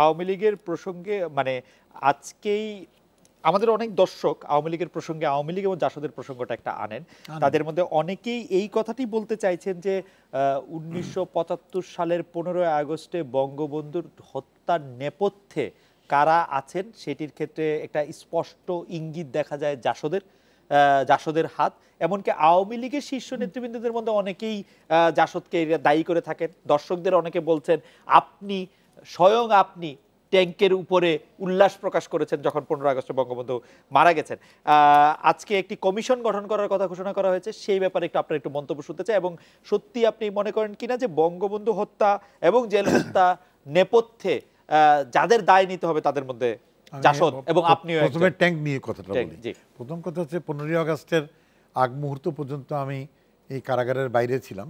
আওয়ামী লীগের প্রসঙ্গে মানে আজকেই আমাদের অনেক দর্শক আওয়ামী লীগের প্রসঙ্গে আওয়ামী লীগ এবং জাসদের প্রসঙ্গটা একটা আনেন তাদের মধ্যে অনেকেই এই কথাটি বলতে চাইছেন যে উনিশশো সালের পনেরোই আগস্টে বঙ্গবন্ধুর হত্যার নেপথ্যে কারা আছেন সেটির ক্ষেত্রে একটা স্পষ্ট ইঙ্গিত দেখা যায় জাসদের জাসদের হাত এমনকি আওয়ামী লীগের শীর্ষ নেতৃবৃন্দদের মধ্যে অনেকেই জাসদকে দায়ী করে থাকেন দর্শকদের অনেকে বলছেন আপনি স্বয়ং আপনি ট্যাঙ্কের উপরে উল্লাস প্রকাশ করেছেন যখন পনেরো আগস্টে বঙ্গবন্ধু মারা গেছেন আজকে একটি কমিশন গঠন করার কথা ঘোষণা করা হয়েছে সেই ব্যাপারে একটু আপনার একটু মন্তব্য শুনতে চাই এবং সত্যি আপনি মনে করেন কিনা যে বঙ্গবন্ধু হত্যা এবং জেল হত্যা নেপথ্যে যাদের দায় নিতে হবে তাদের মধ্যে জাসদ এবং আপনিও প্রথমে ট্যাঙ্ক নিয়ে কথাটা প্রথম কথা হচ্ছে পনেরোই আগস্টের আগ মুহূর্ত পর্যন্ত আমি এই কারাগারের বাইরে ছিলাম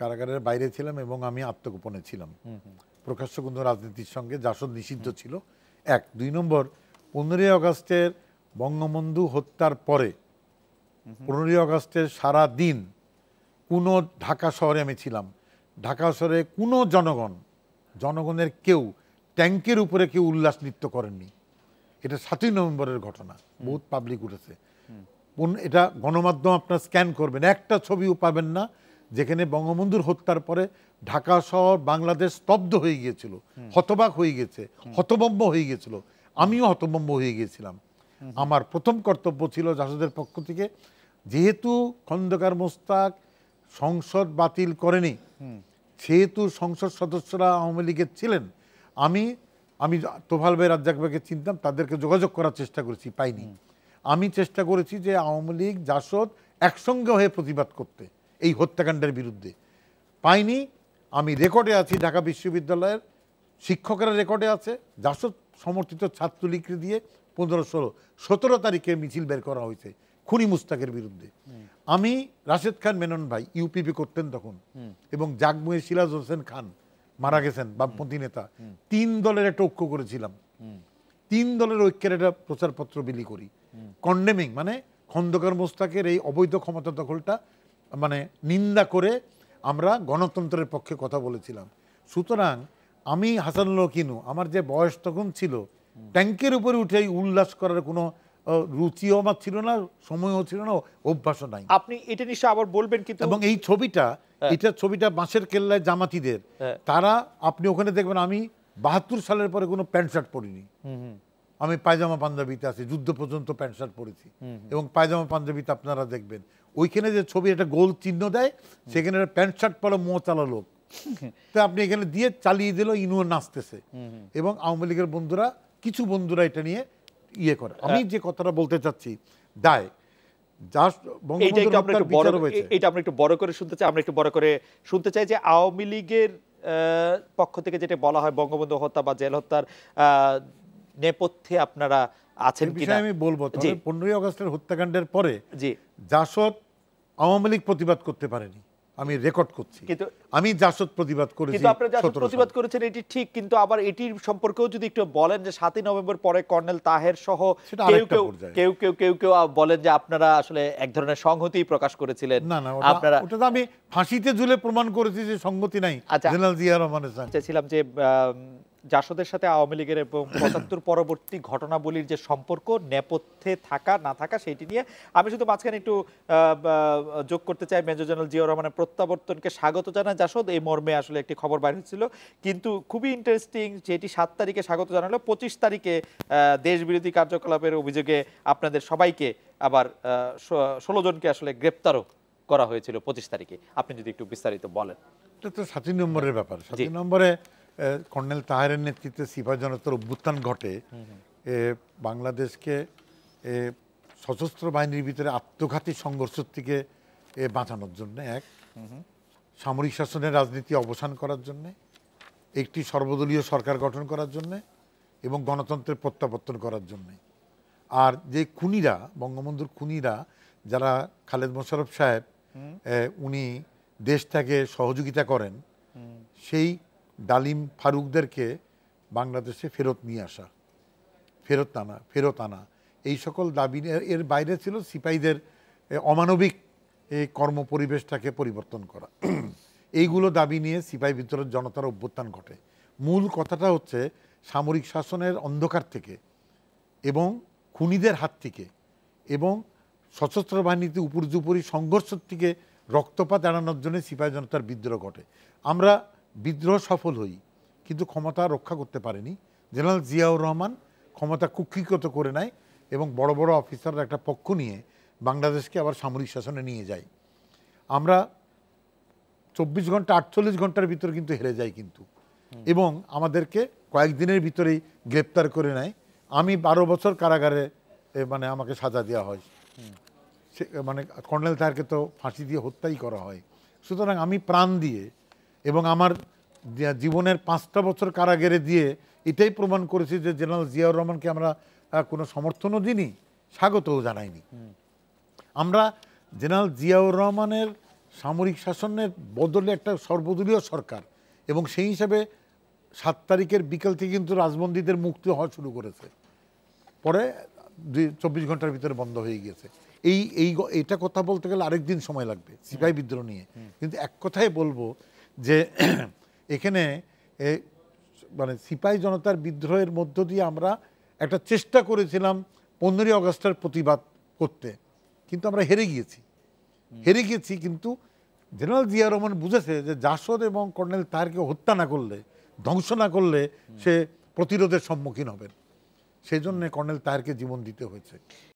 কারাগারের বাইরে ছিলাম এবং আমি আত্মগোপনে ছিলাম প্রকাশ্য কোনো রাজনীতির সঙ্গে জাসদ নিষিদ্ধ ছিল এক দুই নম্বর পনেরোই আগস্টের বঙ্গবন্ধু হত্যার পরে পনেরোই আগস্টের সারা দিন কোনো ঢাকা শহরে আমি ছিলাম ঢাকা শহরে কোনো জনগণ জনগণের কেউ ট্যাঙ্কের উপরে কেউ উল্লাস নৃত্য করেননি এটা সাতই নভেম্বরের ঘটনা বহুত পাবলিক উঠেছে এটা গণমাধ্যম আপনার স্ক্যান করবেন একটা ছবিও পাবেন না যেখানে বঙ্গবন্ধুর হত্যার পরে ঢাকা শহর বাংলাদেশ স্তব্ধ হয়ে গিয়েছিল হতবাক হয়ে গেছে হতবম্ব হয়ে গিয়েছিল আমিও হতবম্ব হয়ে গিয়েছিলাম আমার প্রথম কর্তব্য ছিল জাসদের পক্ষ থেকে যেহেতু খন্দকার মোস্তাক সংসদ বাতিল করেনি সেহেতু সংসদ সদস্যরা আওয়ামী লীগের ছিলেন আমি আমি তোফাল ভাই রাজ্জাক ভাইকে চিনতাম তাদেরকে যোগাযোগ করার চেষ্টা করেছি পাইনি আমি চেষ্টা করেছি যে আওয়ামী লীগ জাসদ একসঙ্গে হয়ে প্রতিবাদ করতে এই হত্যাকাণ্ডের বিরুদ্ধে পাইনি আমি রেকর্ডে আছি ঢাকা বিশ্ববিদ্যালয়ের শিক্ষকেরা রেকর্ডে আছে জাসদ সমর্থিত ছাত্রলীগকে দিয়ে পনেরো ষোলো সতেরো তারিখে মিছিল বের করা হয়েছে খুনি মুস্তাকের বিরুদ্ধে আমি রাশেদ খান মেনন ভাই ইউপিপি করতেন তখন এবং জাগমুয়ে সিরাজ হোসেন খান মারা গেছেন বামপন্থী নেতা তিন দলের একটা ঐক্য করেছিলাম তিন দলের ঐক্যের একটা প্রচারপত্র বিলি করি কন্ডেমিং মানে খন্দকার মোস্তাকের এই অবৈধ ক্ষমতা দখলটা মানে নিন্দা করে আমরা গণতন্ত্রের পক্ষে কথা বলেছিলাম সুতরাং আমি হাসান লকিনু আমার যে বয়স তখন ছিল ট্যাঙ্কের উপরে উঠে উল্লাস করার কোনো রুচিও আমার ছিল না সময়ও ছিল না অভ্যাসও নাই আপনি এটা নিশ্চয় আবার বলবেন কিন্তু এবং এই ছবিটা হ্যাঁ। এটা ছবিটা বাঁশের কেল্লায় জামাতিদের হ্যাঁ। তারা আপনি ওখানে দেখবেন আমি বাহাত্তর সালের পরে কোনো প্যান্ট শার্ট পরিনি আমি পায়জামা পাঞ্জাবিতে আছি যুদ্ধ পর্যন্ত প্যান্ট শার্ট পরেছি এবং পায়জামা পাঞ্জাবিতে আপনারা দেখবেন ওইখানে যে ছবি একটা গোল চিহ্ন দেয় সেখানে একটা প্যান্ট শার্ট পরা মোচালা লোক তো আপনি এখানে দিয়ে চালিয়ে দিল ইনুও নাচতেছে এবং আওয়ামী লীগের বন্ধুরা কিছু বন্ধুরা এটা নিয়ে ইয়ে করে আমি হ্যাঁ। যে কথাটা বলতে চাচ্ছি দায় এটা বড় করে শুনতে চাই আমরা একটু বড় করে শুনতে চাই যে আওয়ামী লীগের পক্ষ থেকে যেটা বলা হয় বঙ্গবন্ধু হত্যা বা জেল হত্যার নেপথ্যে আপনারা আছেন কিনা আমি বলবো পনেরোই আগস্টের হত্যাকাণ্ডের পরে জাসদ আওয়ামী লীগ প্রতিবাদ করতে পারেনি আমি রেকর্ড করছি কিন্তু আমি জাসদ প্রতিবাদ করেছি কিন্তু আপনি জাসদ প্রতিবাদ করেছেন এটি ঠিক কিন্তু আবার এটির সম্পর্কেও যদি একটু বলেন যে 7 নভেম্বর পরে কর্নেল তাহের সহ কেউ কেউ কেউ কেউ কেউ কেউ বলেন যে আপনারা আসলে এক ধরনের সংহতি প্রকাশ করেছিলেন না না আপনারা ওটা তো আমি ফাঁসিতে ঝুলে প্রমাণ করেছি যে সংহতি নাই আচ্ছা। জেনারেল জিয়া রহমানের সাথে ছিলাম যে জাসদের সাথে আওয়ামী লীগের এবং পঁচাত্তর পরবর্তী ঘটনাবলীর যে সম্পর্ক নেপথ্যে থাকা না থাকা সেইটি নিয়ে আমি শুধু মাঝখানে একটু যোগ করতে চাই মেজর জেনারেল জিয়া রহমানের প্রত্যাবর্তনকে স্বাগত জানায় জাসদ এই মর্মে আসলে একটি খবর বাইর হয়েছিল কিন্তু খুবই ইন্টারেস্টিং যেটি সাত তারিখে স্বাগত জানালো পঁচিশ তারিখে দেশ বিরোধী কার্যকলাপের অভিযোগে আপনাদের সবাইকে আবার ষোলো জনকে আসলে গ্রেপ্তারও করা হয়েছিল পঁচিশ তারিখে আপনি যদি একটু বিস্তারিত বলেন এটা তো সাতই নম্বরের ব্যাপার সাতই নম্বরে কর্নেল তাহারের নেতৃত্বে সিপাহী জনতার অভ্যুত্থান ঘটে বাংলাদেশকে সশস্ত্র বাহিনীর ভিতরে আত্মঘাতী সংঘর্ষ থেকে বাঁচানোর জন্য এক সামরিক শাসনের রাজনীতি অবসান করার জন্যে একটি সর্বদলীয় সরকার গঠন করার জন্যে এবং গণতন্ত্রের প্রত্যাবর্তন করার জন্যে আর যে খুনিরা বঙ্গবন্ধুর খুনিরা যারা খালেদ মোশারফ সাহেব উনি দেশ থেকে সহযোগিতা করেন সেই ডালিম ফারুকদেরকে বাংলাদেশে ফেরত নিয়ে আসা ফেরত আনা ফেরত আনা এই সকল দাবি এর বাইরে ছিল সিপাহীদের অমানবিক এই কর্ম পরিবেশটাকে পরিবর্তন করা এইগুলো দাবি নিয়ে সিপাহী ভিতরের জনতার অভ্যুত্থান ঘটে মূল কথাটা হচ্ছে সামরিক শাসনের অন্ধকার থেকে এবং খুনিদের হাত থেকে এবং সশস্ত্র বাহিনীতে উপর্যুপরি সংঘর্ষ থেকে রক্তপাত এড়ানোর জন্য সিপাহী জনতার বিদ্রোহ ঘটে আমরা বিদ্রোহ সফল হই কিন্তু ক্ষমতা রক্ষা করতে পারেনি জেনারেল জিয়াউর রহমান ক্ষমতা কুক্ষিগত করে নেয় এবং বড় বড় অফিসার একটা পক্ষ নিয়ে বাংলাদেশকে আবার সামরিক শাসনে নিয়ে যায় আমরা চব্বিশ ঘন্টা আটচল্লিশ ঘন্টার ভিতরে কিন্তু হেরে যাই কিন্তু এবং আমাদেরকে কয়েকদিনের ভিতরেই গ্রেপ্তার করে নেয় আমি বারো বছর কারাগারে মানে আমাকে সাজা দেওয়া হয় সে মানে কর্নেল তাহারকে তো ফাঁসি দিয়ে হত্যাই করা হয় সুতরাং আমি প্রাণ দিয়ে এবং আমার জীবনের পাঁচটা বছর কারাগারে দিয়ে এটাই প্রমাণ করেছি যে জেনারেল জিয়াউর রহমানকে আমরা কোনো সমর্থনও দিইনি স্বাগতও জানাইনি আমরা জেনারেল জিয়াউর রহমানের সামরিক শাসনের বদলে একটা সর্বদলীয় সরকার এবং সেই হিসাবে সাত তারিখের বিকেল থেকে কিন্তু রাজবন্দীদের মুক্তি হওয়া শুরু করেছে পরে চব্বিশ ঘন্টার ভিতরে বন্ধ হয়ে গিয়েছে এই এই এটা কথা বলতে গেলে আরেকদিন সময় লাগবে সিপাহী বিদ্রোহ নিয়ে কিন্তু এক কথাই বলবো যে এখানে মানে সিপাহী জনতার বিদ্রোহের মধ্য দিয়ে আমরা একটা চেষ্টা করেছিলাম পনেরোই অগস্টের প্রতিবাদ করতে কিন্তু আমরা হেরে গিয়েছি হেরে গিয়েছি কিন্তু জেনারেল জিয়া রহমান বুঝেছে যে জাসদ এবং কর্নেল তাহারকে হত্যা না করলে ধ্বংস না করলে সে প্রতিরোধের সম্মুখীন হবেন সেই জন্যে কর্নেল তাহারকে জীবন দিতে হয়েছে